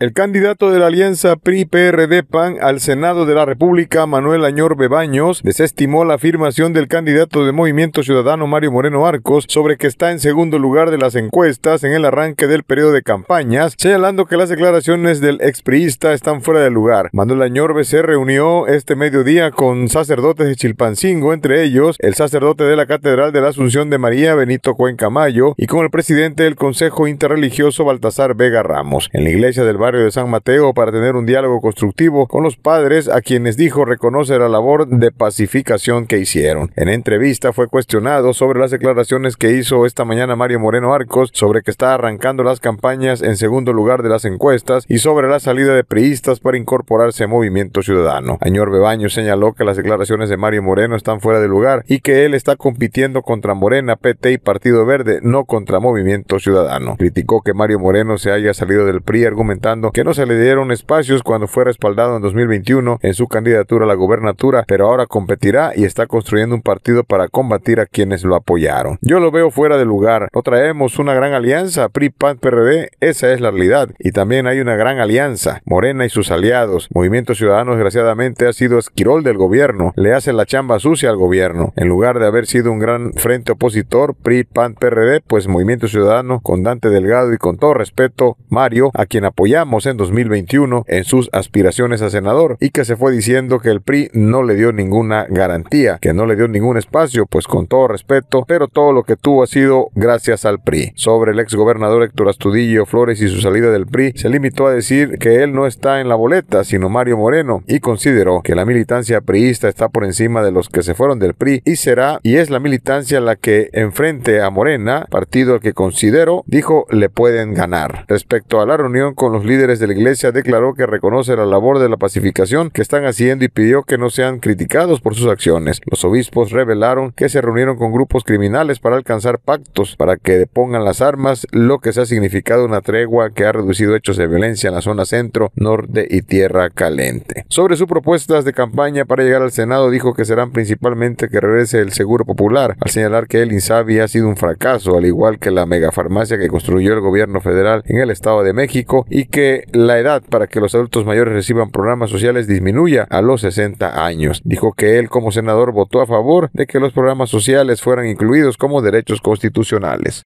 El candidato de la alianza PRI-PRD-PAN al Senado de la República, Manuel Añorbe Baños, desestimó la afirmación del candidato de Movimiento Ciudadano Mario Moreno Arcos sobre que está en segundo lugar de las encuestas en el arranque del periodo de campañas, señalando que las declaraciones del expriista están fuera de lugar. Manuel Añorbe se reunió este mediodía con sacerdotes de Chilpancingo, entre ellos el sacerdote de la Catedral de la Asunción de María, Benito Mayo, y con el presidente del Consejo Interreligioso, Baltasar Vega Ramos. En la iglesia del barrio de San Mateo para tener un diálogo constructivo con los padres a quienes dijo reconocer la labor de pacificación que hicieron. En entrevista fue cuestionado sobre las declaraciones que hizo esta mañana Mario Moreno Arcos sobre que está arrancando las campañas en segundo lugar de las encuestas y sobre la salida de priistas para incorporarse a Movimiento Ciudadano. Añor Bebaño señaló que las declaraciones de Mario Moreno están fuera de lugar y que él está compitiendo contra Morena, PT y Partido Verde, no contra Movimiento Ciudadano. Criticó que Mario Moreno se haya salido del PRI argumentando que no se le dieron espacios cuando fue respaldado en 2021 en su candidatura a la gobernatura, pero ahora competirá y está construyendo un partido para combatir a quienes lo apoyaron. Yo lo veo fuera de lugar. No traemos una gran alianza PRI-PAN-PRD, esa es la realidad. Y también hay una gran alianza, Morena y sus aliados. Movimiento Ciudadano, desgraciadamente, ha sido esquirol del gobierno. Le hace la chamba sucia al gobierno. En lugar de haber sido un gran frente opositor, PRI-PAN-PRD, pues Movimiento Ciudadano, con Dante Delgado y con todo respeto, Mario, a quien apoyamos en 2021 en sus aspiraciones a senador y que se fue diciendo que el PRI no le dio ninguna garantía, que no le dio ningún espacio, pues con todo respeto, pero todo lo que tuvo ha sido gracias al PRI. Sobre el ex gobernador Héctor Astudillo Flores y su salida del PRI, se limitó a decir que él no está en la boleta, sino Mario Moreno, y consideró que la militancia priista está por encima de los que se fueron del PRI y será y es la militancia la que enfrente a Morena, partido al que considero, dijo, le pueden ganar. Respecto a la reunión con los líderes de la iglesia declaró que reconoce la labor de la pacificación que están haciendo y pidió que no sean criticados por sus acciones. Los obispos revelaron que se reunieron con grupos criminales para alcanzar pactos para que depongan las armas, lo que se ha significado una tregua que ha reducido hechos de violencia en la zona centro, norte y tierra caliente. Sobre sus propuestas de campaña para llegar al Senado, dijo que serán principalmente que regrese el Seguro Popular, al señalar que el INSABI ha sido un fracaso, al igual que la megafarmacia que construyó el gobierno federal en el Estado de México y que la edad para que los adultos mayores reciban programas sociales disminuya a los 60 años. Dijo que él como senador votó a favor de que los programas sociales fueran incluidos como derechos constitucionales.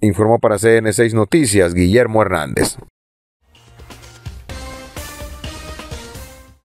Informó para CN6 Noticias Guillermo Hernández.